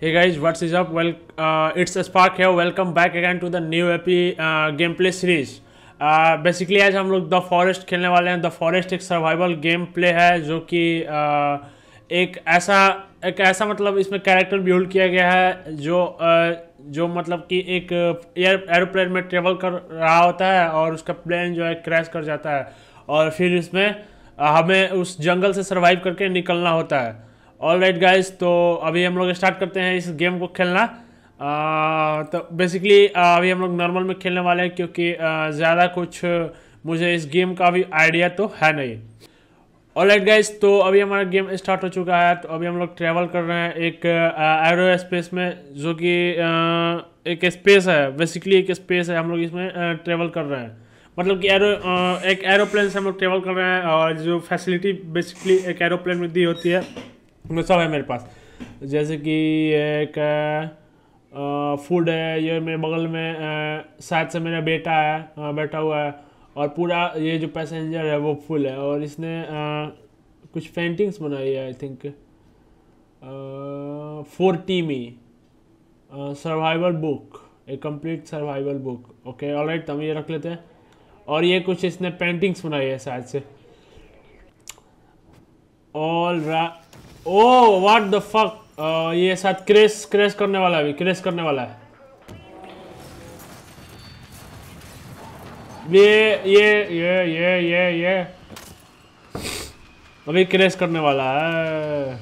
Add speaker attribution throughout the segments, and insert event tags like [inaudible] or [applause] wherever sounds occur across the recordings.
Speaker 1: Hey guys, what's is up? Well, uh, it's Spark here. Welcome back again to the new epi uh, gameplay series. Basically uh, आज हम लोग the forest खेलने वाले हैं the forest एक survival game play है जो कि uh, एक ऐसा एक ऐसा मतलब इसमें कैरेक्टर बिल्ड किया गया है जो uh, जो मतलब कि एक एयर uh, एरोप्लेन में ट्रेवल कर रहा होता है और उसका प्लेन जो है क्रैश कर जाता है और फिर इसमें uh, हमें उस जंगल से सर्वाइव करके निकलना होता है ऑल राइट गाइज तो अभी हम लोग स्टार्ट करते हैं इस गेम को खेलना आ, तो बेसिकली अभी हम लोग नॉर्मल में खेलने वाले हैं क्योंकि ज़्यादा कुछ मुझे इस गेम का भी आइडिया तो है नहीं ऑल राइट गाइज तो अभी हमारा गेम स्टार्ट हो चुका है तो अभी हम लोग ट्रैवल कर रहे हैं एक एरो स्पेस में जो कि एक स्पेस है बेसिकली एक स्पेस है हम लोग इसमें ट्रैवल कर रहे हैं मतलब कि एरो एक एरोप्लेन से हम लोग ट्रेवल कर रहे हैं और जो फैसिलिटी बेसिकली एक एरोप्लेन में दी होती है मतलब सब है मेरे पास जैसे कि एक फूड है ये मेरे बगल में साथ से मेरा बेटा है बैठा हुआ है और पूरा ये जो पैसेंजर है वो फुल है और इसने कुछ पेंटिंग्स बनाई है आई थिंक फोर टीमी survival book a complete survival book okay all right हम ये रख लेते हैं और ये कुछ इसने पेंटिंग्स बनाई है शायद से all oh what the fuck ये शायद क्रेश क्रेश करने वाला है अभी क्रेश करने वाला है ये ये ये ये ये ये अभी क्रेश करने वाला है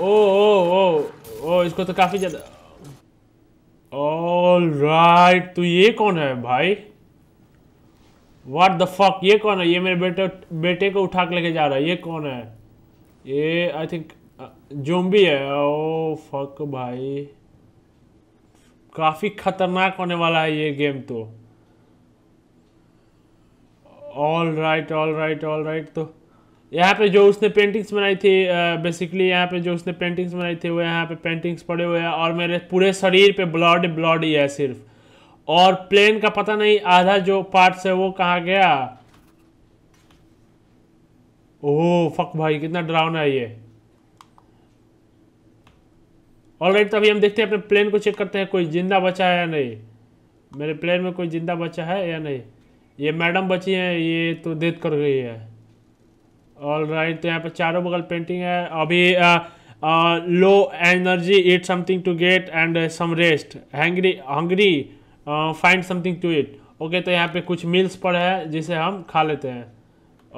Speaker 1: ओ ओ ओ ओ इसको तो काफ़ी ज़्यादा ऑल राइट तो ये कौन है भाई व्हाट द फक ये कौन है ये मेरे बेटे बेटे को उठा के लेके जा रहा है ये कौन है ये आई थिंक जोम्बी है ओ oh, फक भाई काफ़ी खतरनाक होने वाला है ये गेम तो all right all right all right तो यहाँ पे जो उसने पेंटिंग्स बनाई थी बेसिकली यहाँ पे जो उसने पेंटिंग्स बनाई थी वो यहाँ पे पेंटिंग्स पड़े हुए हैं और मेरे पूरे शरीर पे ब्लड ब्लड ही है सिर्फ और प्लेन का पता नहीं आधा जो पार्ट्स है वो कहाँ गया ओह फक भाई कितना डरावना है ये ऑलराइट तो अभी हम देखते हैं अपने प्लेन को चेक करते हैं कोई जिंदा बचा है या नहीं मेरे प्लेन में कोई जिंदा बचा है या नहीं ये मैडम बची है ये तो देख कर गई है ऑल राइट तो यहाँ पर चारों बगल पेंटिंग है अभी ah, low energy eat something to get and some rest hungry hungry find something to eat okay तो यहाँ पे कुछ मील्स पड़ा है जिसे हम खा लेते हैं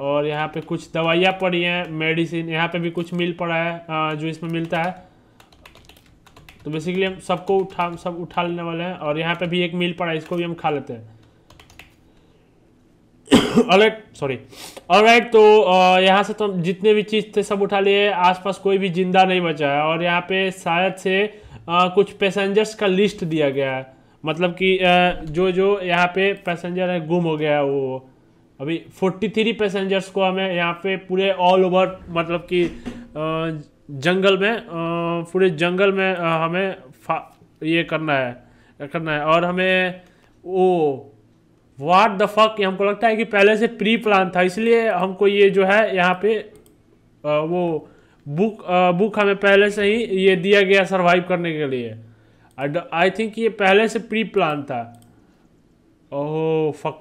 Speaker 1: और यहाँ पे कुछ दवाइयाँ पड़ी हैं मेडिसिन यहाँ पे भी कुछ मिल पड़ा है आ, uh, जो इसमें मिलता है तो बेसिकली हम सबको उठा सब उठा लेने वाले हैं और यहाँ पे भी एक मिल पड़ा है इसको भी हम खा लेते हैं अलर्ट सॉरी राइट तो uh, यहाँ से तो जितने भी चीज़ थे सब उठा लिए आसपास कोई भी जिंदा नहीं बचा है और यहाँ पे शायद से आ, uh, कुछ पैसेंजर्स का लिस्ट दिया गया है मतलब कि जो जो यहाँ पे पैसेंजर है गुम हो गया वो अभी 43 पैसेंजर्स को हमें यहाँ पे पूरे ऑल ओवर मतलब कि जंगल में पूरे जंगल में हमें ये करना है करना है और हमें वो वाट द फक हमको लगता है कि पहले से प्री प्लान था इसलिए हमको ये जो है यहाँ पे वो बुक बुक हमें पहले से ही ये दिया गया सर्वाइव करने के लिए आई थिंक ये पहले से प्री प्लान था ओह फक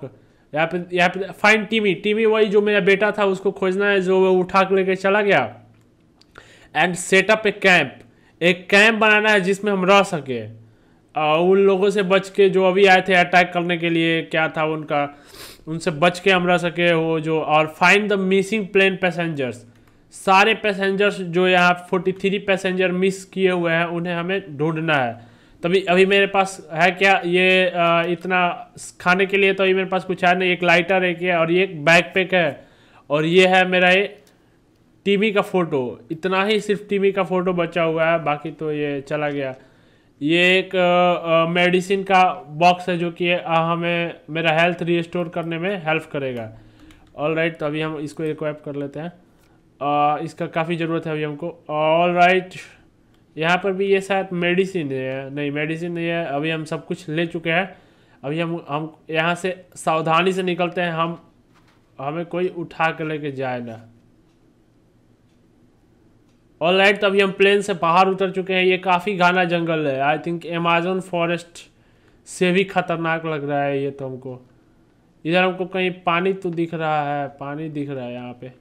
Speaker 1: यहाँ पे यहाँ पे फाइन टीमी टीमी वही जो मेरा बेटा था उसको खोजना है जो वो उठा के लेके चला गया एंड सेटअप ए कैंप एक कैंप बनाना है जिसमें हम रह सके और उन लोगों से बच के जो अभी आए थे अटैक करने के लिए क्या था उनका उनसे बच के हम रह सके वो जो और find the missing plane passengers सारे पैसेंजर्स जो यहाँ 43 पैसेंजर मिस किए हुए हैं उन्हें हमें ढूंढना है तभी अभी मेरे पास है क्या ये आ, इतना खाने के लिए तो अभी मेरे पास कुछ है नहीं एक लाइटर है क्या और ये एक बैग पैक है और ये है मेरा ये टीवी का फ़ोटो इतना ही सिर्फ टीवी का फ़ोटो बचा हुआ है बाकी तो ये चला गया ये एक मेडिसिन का बॉक्स है जो कि हमें मेरा हेल्थ रिस्टोर करने में हेल्प करेगा ऑल राइट right, तो अभी हम इसको एक कर लेते हैं आ, इसका काफ़ी ज़रूरत है अभी हमको ऑल राइट right, यहाँ पर भी ये शायद मेडिसिन है नहीं मेडिसिन नहीं है अभी हम सब कुछ ले चुके हैं अभी हम हम यहाँ से सावधानी से निकलते हैं हम हमें कोई उठा कर लेके जाए ना ऑल राइट अभी हम प्लेन से बाहर उतर चुके हैं ये काफ़ी घाना जंगल है आई थिंक अमेजोन फॉरेस्ट से भी खतरनाक लग रहा है ये तो हमको इधर हमको कहीं पानी तो दिख रहा है पानी दिख रहा है यहाँ पे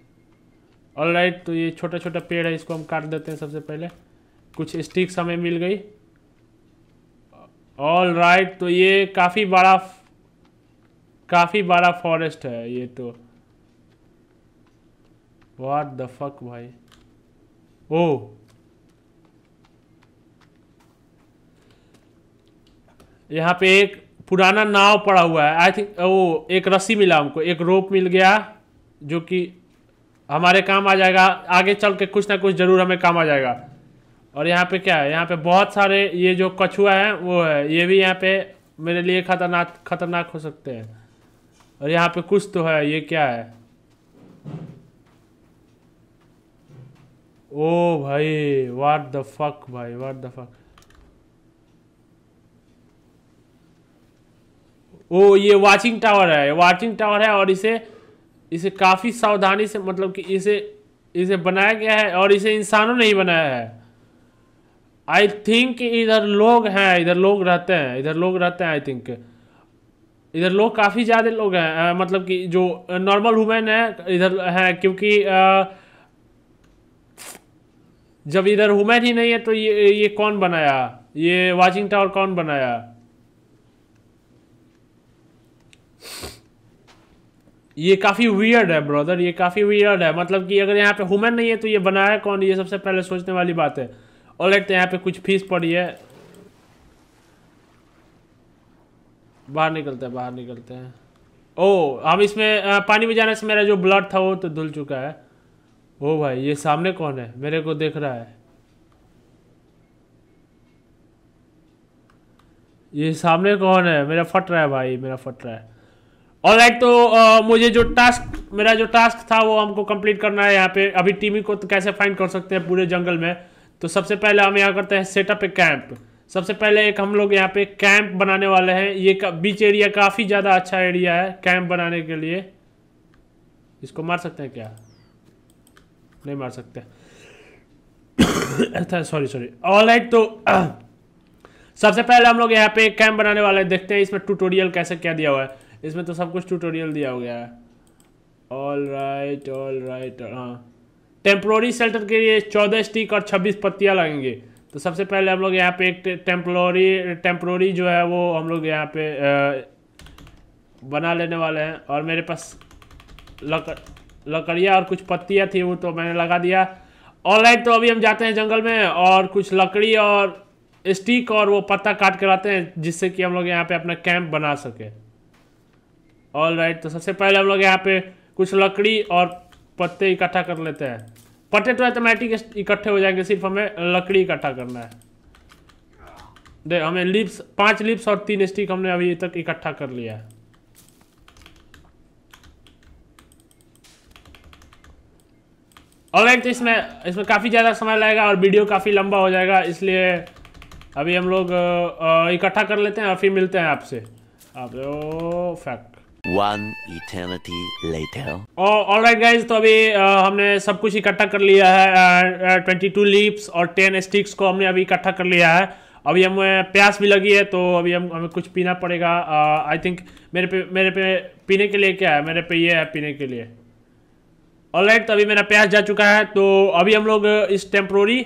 Speaker 1: ऑल राइट तो ये छोटा छोटा पेड़ है इसको हम काट देते हैं सबसे पहले कुछ स्टिक्स हमें मिल गई ऑल राइट right, तो ये काफ़ी बड़ा काफ़ी बड़ा फॉरेस्ट है ये तो वाट द फक भाई ओ oh। यहाँ पे एक पुराना नाव पड़ा हुआ है आई थिंक वो एक रस्सी मिला हमको एक रोप मिल गया जो कि हमारे काम आ जाएगा आगे चल के कुछ ना कुछ ज़रूर हमें काम आ जाएगा और यहाँ पे क्या है यहाँ पे बहुत सारे ये जो कछुआ है वो है ये भी यहाँ पे मेरे लिए खतरनाक खतरनाक हो सकते हैं और यहाँ पे कुछ तो है ये क्या है ओ भाई वाट द फक भाई वाट द फक ओ ये वाचिंग टावर है वाचिंग टावर है और इसे इसे काफ़ी सावधानी से मतलब कि इसे इसे बनाया गया है और इसे इंसानों ने ही बनाया है आई थिंक इधर लोग हैं इधर लोग रहते हैं इधर लोग रहते हैं आई थिंक इधर लोग काफ़ी ज़्यादा लोग हैं मतलब कि जो नॉर्मल वुमेन है इधर है क्योंकि जब इधर वुमेन ही नहीं है तो ये ये कौन बनाया ये वाचिंग टावर कौन बनाया ये काफ़ी वियर्ड है ब्रदर ये काफ़ी वियर्ड है मतलब कि अगर यहाँ पे वुमेन नहीं है तो ये बनाया कौन ये सबसे पहले सोचने वाली बात है और लेट तो यहाँ पे कुछ फीस पड़ी है बाहर निकलते हैं बाहर निकलते हैं ओ हम इसमें आ, पानी में जाने से मेरा जो ब्लड था वो तो धुल चुका है ओ भाई ये सामने कौन है मेरे को देख रहा है ये सामने कौन है मेरा फट रहा है भाई मेरा फट रहा है और राइट तो आ, मुझे जो टास्क मेरा जो टास्क था वो हमको कंप्लीट करना है यहाँ पे अभी टीमी को तो कैसे फाइंड कर सकते हैं पूरे जंगल में तो सबसे पहले हम यहाँ करते हैं सेटअप ए कैंप सबसे पहले एक हम लोग यहाँ पे कैंप बनाने वाले हैं ये बीच एरिया काफ़ी ज़्यादा अच्छा एरिया है कैंप बनाने के लिए इसको मार सकते हैं क्या नहीं मार सकते सॉरी सॉरी ऑल राइट तो [coughs] सबसे पहले हम लोग यहाँ पे कैंप बनाने वाले हैं देखते हैं इसमें ट्यूटोरियल कैसे क्या दिया हुआ है इसमें तो सब कुछ ट्यूटोरियल दिया हो गया है ऑल राइट ऑल राइट हाँ टेम्प्रोरी शेल्टर के लिए चौदह स्टिक और छब्बीस पत्तियाँ लगेंगे तो सबसे पहले हम लोग यहाँ पे एक टेम्प्रोरी टेम्प्रोरी जो है वो हम लोग यहाँ पे बना लेने वाले हैं और मेरे पास लकड़ लकड़ियाँ और कुछ पत्तियाँ थी वो तो मैंने लगा दिया ऑनलाइन तो अभी हम जाते हैं जंगल में और कुछ लकड़ी और स्टिक और वो पत्ता काट कर आते हैं जिससे कि हम लोग यहाँ पे अपना कैंप बना सके ऑल राइट तो सबसे पहले हम लोग यहाँ पे कुछ लकड़ी और पत्ते इकट्ठा कर लेते हैं पत्ते तो ऑटोमेटिक इकट्ठे हो जाएंगे सिर्फ हमें लकड़ी इकट्ठा करना है दे हमें लिप्स पांच लिप्स और तीन स्टिक हमने अभी तक इकट्ठा कर लिया है और तो इसमें इसमें काफ़ी ज़्यादा समय लगेगा और वीडियो काफ़ी लंबा हो जाएगा इसलिए अभी हम लोग इकट्ठा कर लेते हैं और फिर मिलते हैं आपसे आप fact One eternity later. All right guys तो अभी uh, हमने सब कुछ इकट्ठा कर लिया है ट्वेंटी टू लीप्स और टेन स्टिक्स को हमने अभी इकट्ठा कर लिया है अभी हमें प्यास भी लगी है तो अभी हम हमें कुछ पीना पड़ेगा आई uh, थिंक मेरे पे मेरे पे पीने के लिए क्या है मेरे पे ये है पीने के लिए ऑल राइट right, तो अभी मेरा प्यास जा चुका है तो अभी हम लोग इस टेम्प्रोरी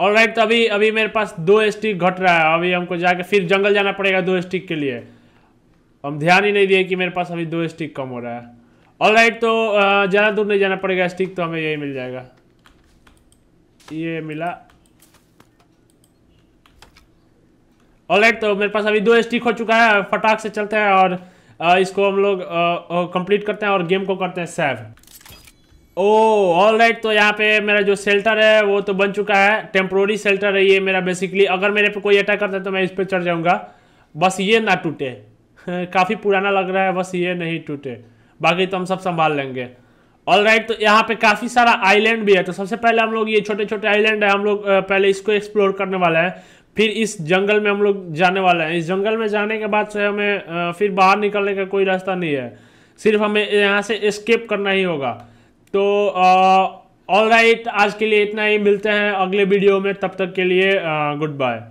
Speaker 1: ऑल राइट right, तो अभी अभी मेरे पास दो स्टिक घट रहा है अभी हमको जाके फिर जंगल जाना पड़ेगा दो स्टिक के लिए हम ध्यान ही नहीं दिए कि मेरे पास अभी दो स्टिक कम हो रहा है ऑल राइट right, तो ज़्यादा दूर नहीं जाना पड़ेगा स्टिक तो हमें यही मिल जाएगा ये मिला ऑल राइट right, तो मेरे पास अभी दो स्टिक हो चुका है फटाक से चलते हैं और इसको हम लोग कंप्लीट करते हैं और गेम को करते हैं सेव ओ ऑल राइट तो यहाँ पे मेरा जो सेल्टर है वो तो बन चुका है टेम्प्रोरी सेल्टर है ये मेरा बेसिकली अगर मेरे पे कोई अटैक करता है तो मैं इस पर चढ़ जाऊँगा बस ये ना टूटे [laughs] काफ़ी पुराना लग रहा है बस ये नहीं टूटे बाकी तो हम सब संभाल लेंगे ऑल राइट तो यहाँ पे काफ़ी सारा आइलैंड भी है तो सबसे पहले हम लोग ये छोटे छोटे आइलैंड है हम लोग पहले इसको एक्सप्लोर करने वाले हैं फिर इस जंगल में हम लोग जाने वाले हैं इस जंगल में जाने के बाद से हमें फिर बाहर निकलने का कोई रास्ता नहीं है सिर्फ हमें यहाँ से एस्केप करना ही होगा तो ऑल राइट right, आज के लिए इतना ही मिलते हैं अगले वीडियो में तब तक के लिए गुड बाय